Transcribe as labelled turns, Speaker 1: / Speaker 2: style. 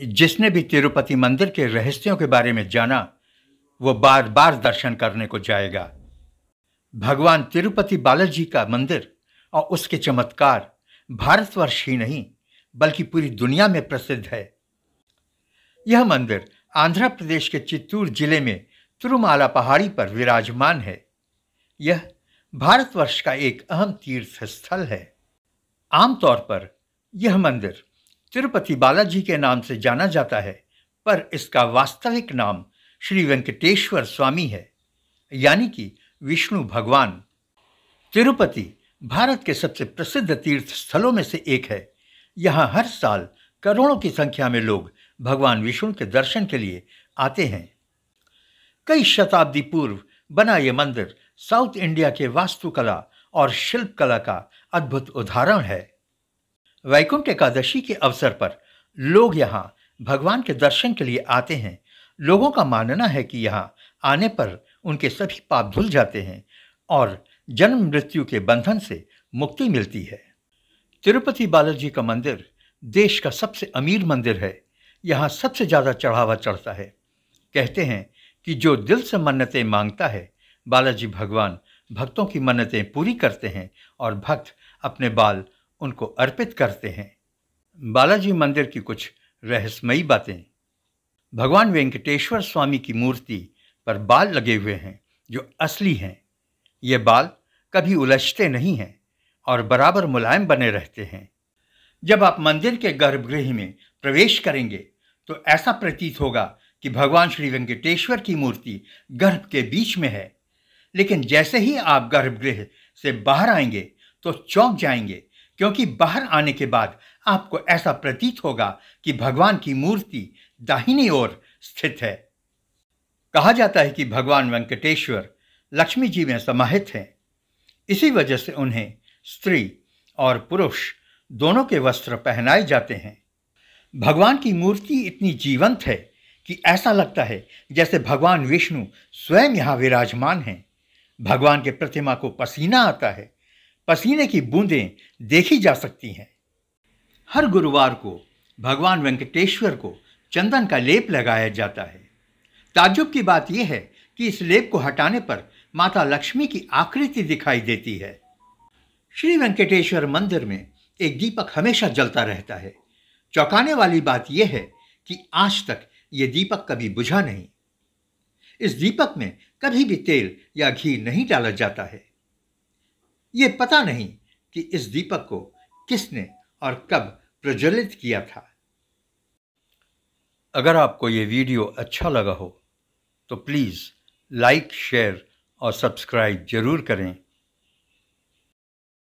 Speaker 1: जिसने भी तिरुपति मंदिर के रहस्यों के बारे में जाना वो बार बार दर्शन करने को जाएगा भगवान तिरुपति बालाजी का मंदिर और उसके चमत्कार भारतवर्ष ही नहीं बल्कि पूरी दुनिया में प्रसिद्ध है यह मंदिर आंध्र प्रदेश के चित्तूर जिले में तिरुमाला पहाड़ी पर विराजमान है यह भारतवर्ष का एक अहम तीर्थ स्थल है आमतौर पर यह मंदिर तिरुपति बालाजी के नाम से जाना जाता है पर इसका वास्तविक नाम श्री वेंकटेश्वर स्वामी है यानी कि विष्णु भगवान तिरुपति भारत के सबसे प्रसिद्ध तीर्थ स्थलों में से एक है यहाँ हर साल करोड़ों की संख्या में लोग भगवान विष्णु के दर्शन के लिए आते हैं कई शताब्दी पूर्व बना ये मंदिर साउथ इंडिया के वास्तुकला और शिल्पकला का अद्भुत उदाहरण है वैकुंठ एकादशी के अवसर पर लोग यहाँ भगवान के दर्शन के लिए आते हैं लोगों का मानना है कि यहाँ आने पर उनके सभी पाप धुल जाते हैं और जन्म मृत्यु के बंधन से मुक्ति मिलती है तिरुपति बालाजी का मंदिर देश का सबसे अमीर मंदिर है यहाँ सबसे ज़्यादा चढ़ावा चढ़ता है कहते हैं कि जो दिल से मन्नतें मांगता है बालाजी भगवान भक्तों की मन्नतें पूरी करते हैं और भक्त अपने बाल उनको अर्पित करते हैं बालाजी मंदिर की कुछ रहस्यमयी बातें भगवान वेंकटेश्वर स्वामी की मूर्ति पर बाल लगे हुए हैं जो असली हैं ये बाल कभी उलझते नहीं हैं और बराबर मुलायम बने रहते हैं जब आप मंदिर के गर्भगृह में प्रवेश करेंगे तो ऐसा प्रतीत होगा कि भगवान श्री वेंकटेश्वर की मूर्ति गर्भ के बीच में है लेकिन जैसे ही आप गर्भगृह से बाहर आएंगे तो चौंक जाएंगे क्योंकि बाहर आने के बाद आपको ऐसा प्रतीत होगा कि भगवान की मूर्ति दाहिनी ओर स्थित है कहा जाता है कि भगवान वेंकटेश्वर लक्ष्मी जी में समाहित हैं इसी वजह से उन्हें स्त्री और पुरुष दोनों के वस्त्र पहनाए जाते हैं भगवान की मूर्ति इतनी जीवंत है कि ऐसा लगता है जैसे भगवान विष्णु स्वयं यहाँ विराजमान हैं भगवान के प्रतिमा को पसीना आता है पसीने की बूंदें देखी जा सकती हैं हर गुरुवार को भगवान वेंकटेश्वर को चंदन का लेप लगाया जाता है ताजुब की बात यह है कि इस लेप को हटाने पर माता लक्ष्मी की आकृति दिखाई देती है श्री वेंकटेश्वर मंदिर में एक दीपक हमेशा जलता रहता है चौंकाने वाली बात यह है कि आज तक ये दीपक कभी बुझा नहीं इस दीपक में कभी भी तेल या घी नहीं डाला जाता है ये पता नहीं कि इस दीपक को किसने और कब प्रज्वलित किया था अगर आपको ये वीडियो अच्छा लगा हो तो प्लीज़ लाइक शेयर और सब्सक्राइब जरूर करें